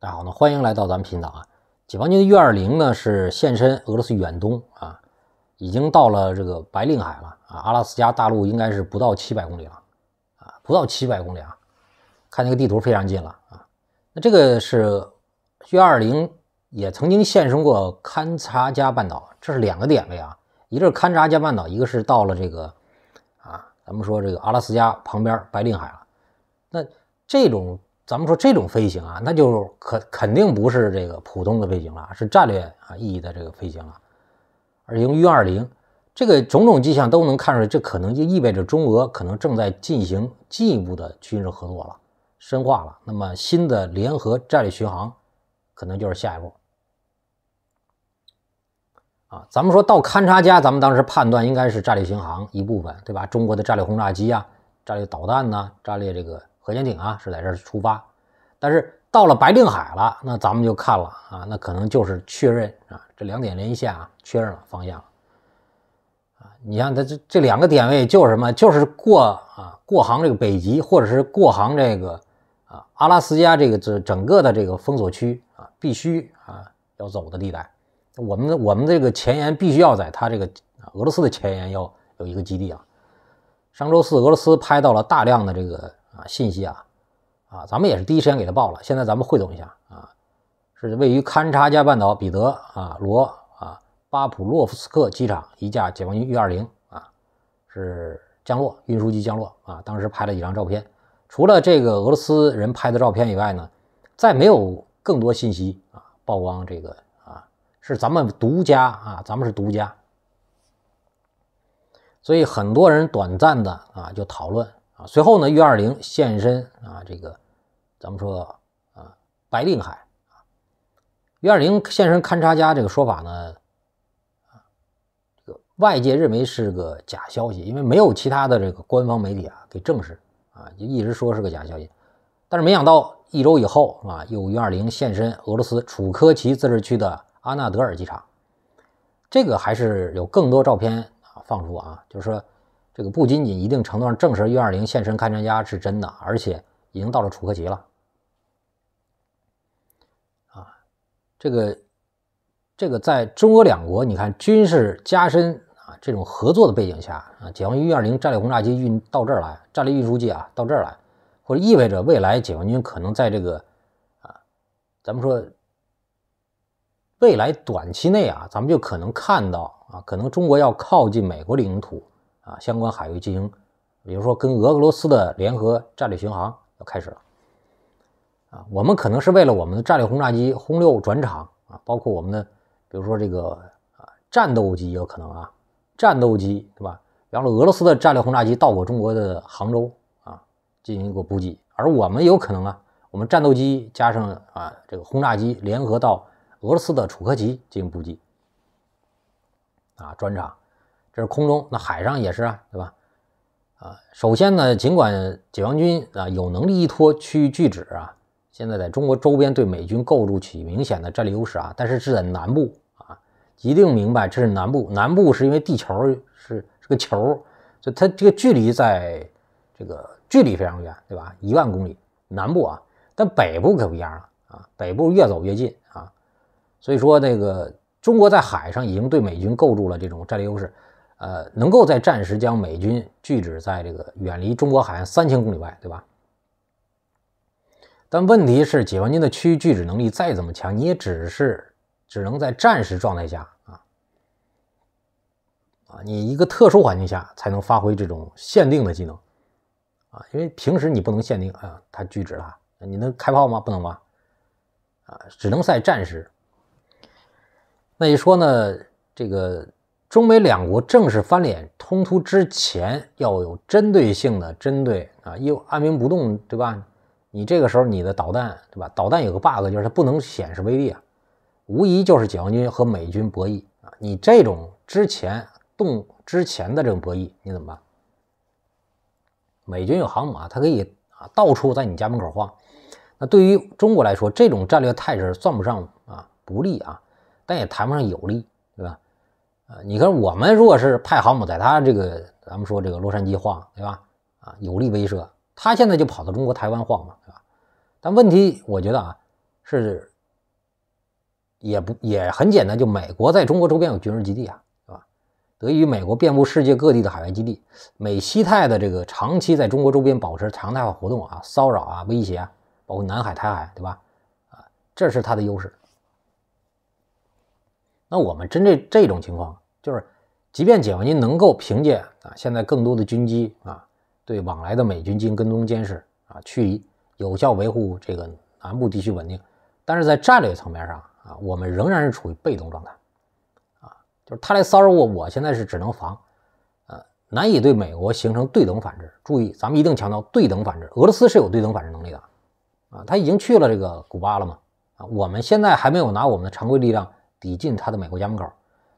大家好，呢，欢迎来到咱们频道啊！解放军的运二零呢是现身俄罗斯远东啊，已经到了这个白令海了啊，阿拉斯加大陆应该是不到七百公里了啊，不到七百公里啊，看这个地图非常近了啊。那这个是运二零也曾经现身过堪察加半岛，这是两个点位啊，一个是堪察加半岛，一个是到了这个啊，咱们说这个阿拉斯加旁边白令海了，那这种。咱们说这种飞行啊，那就肯肯定不是这个普通的飞行了，是战略啊意义的这个飞行了，而用 U 二零，这个种种迹象都能看出来，这可能就意味着中俄可能正在进行进一步的军事合作了，深化了。那么新的联合战略巡航，可能就是下一步。啊，咱们说到勘察加，咱们当时判断应该是战略巡航一部分，对吧？中国的战略轰炸机啊，战略导弹呐，战略这个。核潜艇啊，是在这儿出发，但是到了白令海了，那咱们就看了啊，那可能就是确认啊，这两点连线啊，确认了方向啊。你像它这这两个点位，就是什么？就是过啊过航这个北极，或者是过航这个啊阿拉斯加这个这整个的这个封锁区啊，必须啊要走的地带。我们我们这个前沿必须要在它这个啊俄罗斯的前沿要有一个基地啊。上周四，俄罗斯拍到了大量的这个。啊，信息啊，啊，咱们也是第一时间给他报了。现在咱们汇总一下啊，是位于堪察加半岛彼得啊罗啊巴普洛夫斯克机场一架解放军运二零啊是降落运输机降落啊，当时拍了几张照片。除了这个俄罗斯人拍的照片以外呢，再没有更多信息啊。曝光这个啊是咱们独家啊，咱们是独家，所以很多人短暂的啊就讨论。啊，随后呢，U20 现身啊，这个咱们说啊，白令海啊，U20 现身勘察家这个说法呢，啊，这个外界认为是个假消息，因为没有其他的这个官方媒体啊给证实啊，就一直说是个假消息。但是没想到一周以后啊，有 U20 现身俄罗斯楚科奇自治区的阿纳德尔机场，这个还是有更多照片啊放出啊，就是说。这个不仅仅一定程度上，证实运二零现身勘察家是真的，而且已经到了楚科奇了。啊，这个，这个在中俄两国，你看军事加深啊这种合作的背景下啊，解放军运二零战略轰炸机运到这儿来，战略运输机啊到这儿来，或者意味着未来解放军可能在这个啊，咱们说，未来短期内啊，咱们就可能看到啊，可能中国要靠近美国领土。啊，相关海域进行，比如说跟俄罗斯的联合战略巡航要开始了。啊，我们可能是为了我们的战略轰炸机轰六转场啊，包括我们的比如说这个啊战斗机有可能啊，战斗机对吧？然后俄罗斯的战略轰炸机到过中国的杭州啊进行过补给，而我们有可能啊，我们战斗机加上啊这个轰炸机联合到俄罗斯的楚科奇进行补给啊转场。这是空中，那海上也是啊，对吧？啊，首先呢，尽管解放军啊有能力依托区域拒止啊，现在在中国周边对美军构筑起明显的战略优势啊，但是是在南部啊，一定明白这是南部。南部是因为地球是是个球，就它这个距离在这个距离非常远，对吧？一万公里，南部啊，但北部可不一样了啊，北部越走越近啊，所以说这个中国在海上已经对美军构筑了这种战略优势。呃，能够在战时将美军拒止在这个远离中国海岸三千公里外，对吧？但问题是，解放军的区域拒止能力再怎么强，你也只是只能在战时状态下啊，啊，你一个特殊环境下才能发挥这种限定的技能啊，因为平时你不能限定啊，他拒止了，你能开炮吗？不能吧？啊，只能在战时。那你说呢？这个。中美两国正式翻脸冲突之前，要有针对性的针对啊，又按兵不动，对吧？你这个时候你的导弹，对吧？导弹有个 bug 就是它不能显示威力啊。无疑就是解放军和美军博弈啊。你这种之前动之前的这种博弈，你怎么办？美军有航母啊，它可以啊到处在你家门口晃。那对于中国来说，这种战略态势算不上啊不利啊，但也谈不上有利，对吧？啊，你看我们如果是派航母在它这个，咱们说这个洛杉矶晃，对吧？啊，有力威慑。他现在就跑到中国台湾晃嘛，对吧？但问题我觉得啊，是也不也很简单，就美国在中国周边有军事基地啊，是吧？得益于美国遍布世界各地的海外基地，美西太的这个长期在中国周边保持常态化活动啊，骚扰啊，威胁啊，包括南海、台海，对吧？啊，这是它的优势。那我们针对这种情况，就是即便解放军能够凭借啊现在更多的军机啊，对往来的美军进行跟踪监视啊，去有效维护这个南部地区稳定，但是在战略层面上啊，我们仍然是处于被动状态，啊，就是他来骚扰我，我现在是只能防，呃，难以对美国形成对等反制。注意，咱们一定强调对等反制，俄罗斯是有对等反制能力的，啊，他已经去了这个古巴了嘛，啊，我们现在还没有拿我们的常规力量。抵近他的美国家门口，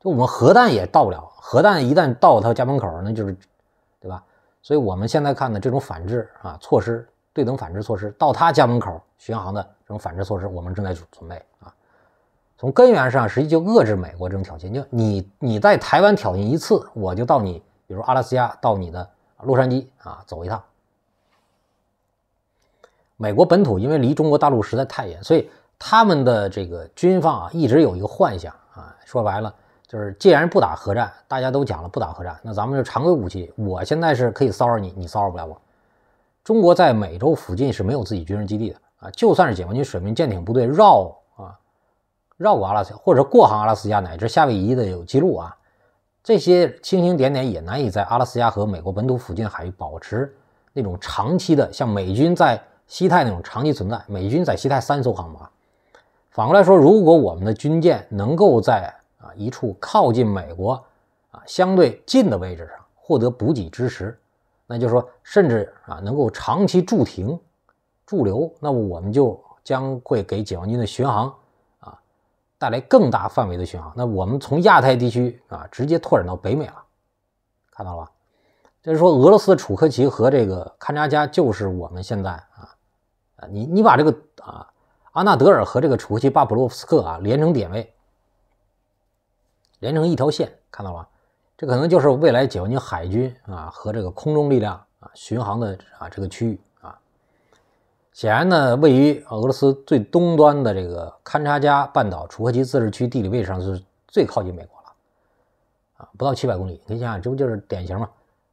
就我们核弹也到不了。核弹一旦到他家门口，那就是，对吧？所以我们现在看的这种反制啊措施，对等反制措施，到他家门口巡航的这种反制措施，我们正在准备啊。从根源上，实际就遏制美国这种挑衅。就你你在台湾挑衅一次，我就到你，比如阿拉斯加到你的洛杉矶啊走一趟。美国本土因为离中国大陆实在太远，所以。他们的这个军方啊，一直有一个幻想啊，说白了就是，既然不打核战，大家都讲了不打核战，那咱们就常规武器。我现在是可以骚扰你，你骚扰不了我。中国在美洲附近是没有自己军事基地的啊，就算是解放军水面舰艇部队绕啊绕过阿拉斯，或者过航阿拉斯加乃至夏威夷的有记录啊，这些星星点点也难以在阿拉斯加和美国本土附近海域保持那种长期的，像美军在西太那种长期存在。美军在西太三艘航母。啊。反过来说，如果我们的军舰能够在啊一处靠近美国啊相对近的位置上获得补给支持，那就是说，甚至啊能够长期驻停、驻留，那么我们就将会给解放军的巡航啊带来更大范围的巡航。那我们从亚太地区啊直接拓展到北美了，看到了？吧？就是说，俄罗斯的楚科奇和这个堪察加，就是我们现在啊啊，你你把这个啊。阿纳德尔和这个楚科奇巴普洛夫斯克啊，连成点位，连成一条线，看到吧？这可能就是未来解放军海军啊和这个空中力量啊巡航的啊这个区域啊。显然呢，位于俄罗斯最东端的这个堪察加半岛楚科奇自治区，地理位置上是最靠近美国了啊，不到七百公里。你想想，这不就是典型吗？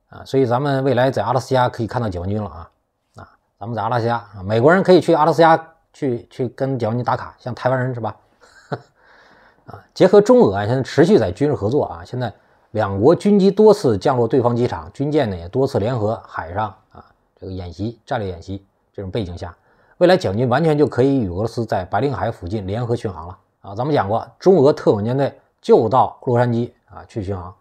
啊，所以咱们未来在阿拉斯加可以看到解放军了啊啊！咱们在阿拉斯加，美国人可以去阿拉斯加。去去跟解放军打卡，像台湾人是吧？啊，结合中俄啊，现在持续在军事合作啊，现在两国军机多次降落对方机场，军舰呢也多次联合海上啊这个演习战略演习这种背景下，未来解放军完全就可以与俄罗斯在白令海附近联合巡航了啊！咱们讲过，中俄特种舰队就到洛杉矶啊去巡航。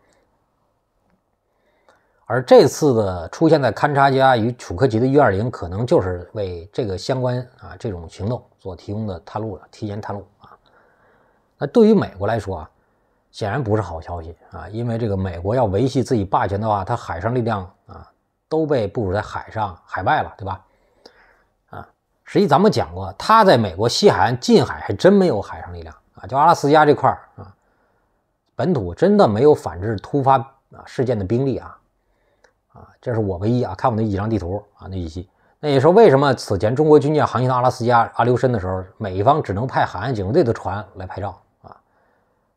而这次的出现在勘察加与楚科奇的 U-20，可能就是为这个相关啊这种行动所提供的探路了，提前探路啊。那对于美国来说啊，显然不是好消息啊，因为这个美国要维系自己霸权的话，它海上力量啊都被部署在海上海外了，对吧？啊，实际咱们讲过，它在美国西海岸近海还真没有海上力量啊，就阿拉斯加这块儿啊，本土真的没有反制突发啊事件的兵力啊。啊，这是我唯一啊，看我那几张地图啊，那一期，那也说为什么此前中国军舰航行到阿拉斯加阿留申的时候，美方只能派海岸警卫队的船来拍照啊？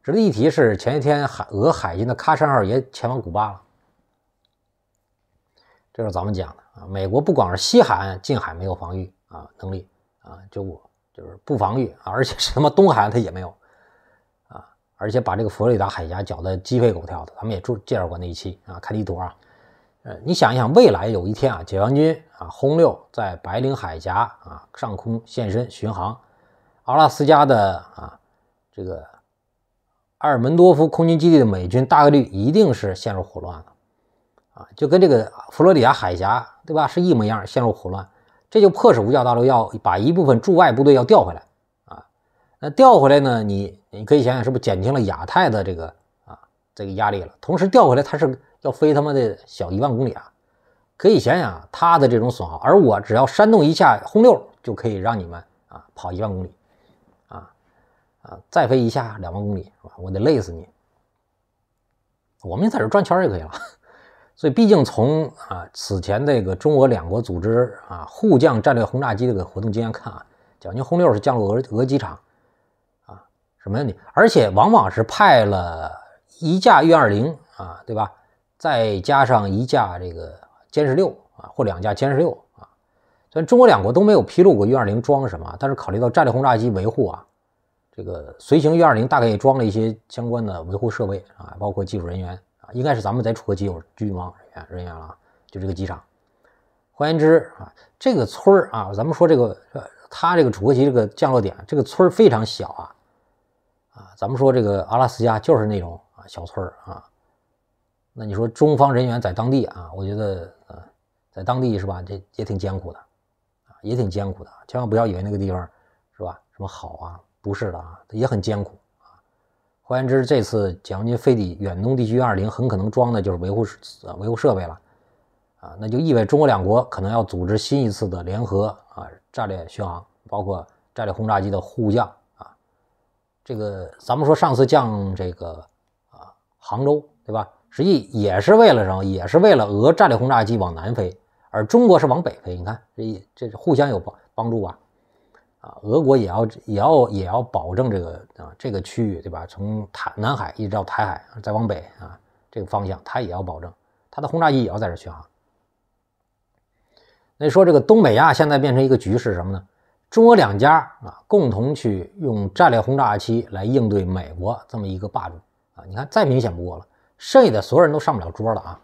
值得一提是，前一天海俄海军的喀山号也前往古巴了。这是咱们讲的啊，美国不光是西海岸、近海没有防御啊能力啊，就我就是不防御而且什么东海岸他也没有啊，而且把这个佛罗里达海峡搅得鸡飞狗跳的，咱们也注介绍过那一期啊，看地图啊。你想一想，未来有一天啊，解放军啊轰六在白令海峡啊上空现身巡航，阿拉斯加的啊这个埃尔门多夫空军基地的美军大概率一定是陷入混乱了，啊，就跟这个佛罗里达海峡对吧是一模一样陷入混乱，这就迫使五角大楼要把一部分驻外部队要调回来啊，那调回来呢，你你可以想想是不是减轻了亚太的这个。这个压力了，同时调回来，它是要飞他妈的小一万公里啊！可以想想它的这种损耗，而我只要煽动一下轰六，就可以让你们啊跑一万公里，啊啊再飞一下两万公里，我得累死你！我们在这转圈就可以了。所以，毕竟从啊此前这个中俄两国组织啊互降战略轰炸机这个活动经验看啊，讲军轰六是降落俄俄机场啊，什么问题？而且往往是派了。一架运二零啊，对吧？再加上一架这个歼十六啊，或两架歼十六啊，虽然中国两国都没有披露过运二零装什么，但是考虑到战略轰炸机维护啊，这个随行运二零大概也装了一些相关的维护设备啊，包括技术人员啊，应该是咱们在楚河奇有军方人员了啊，就这个机场。换言之啊，这个村儿啊，咱们说这个他这个楚河奇这个降落点，这个村儿非常小啊啊，咱们说这个阿拉斯加就是那种。小村儿啊，那你说中方人员在当地啊，我觉得呃，在当地是吧？这也挺艰苦的啊，也挺艰苦的。千万不要以为那个地方是吧？什么好啊？不是的啊，也很艰苦啊。换言之，这次解放军飞抵远东地区二零，很可能装的就是维护呃维护设备了啊。那就意味中国两国可能要组织新一次的联合啊战略巡航，包括战略轰炸机的护驾啊。这个咱们说上次降这个。杭州对吧？实际也是为了什么？也是为了俄战略轰炸机往南飞，而中国是往北飞。你看，这这互相有帮帮助啊！啊，俄国也要也要也要保证这个啊这个区域对吧？从台南海一直到台海，再往北啊这个方向，它也要保证它的轰炸机也要在这巡航。那说这个东北亚现在变成一个局势什么呢？中俄两家啊共同去用战略轰炸机来应对美国这么一个霸主。啊！你看，再明显不过了，剩下的所有人都上不了桌了啊。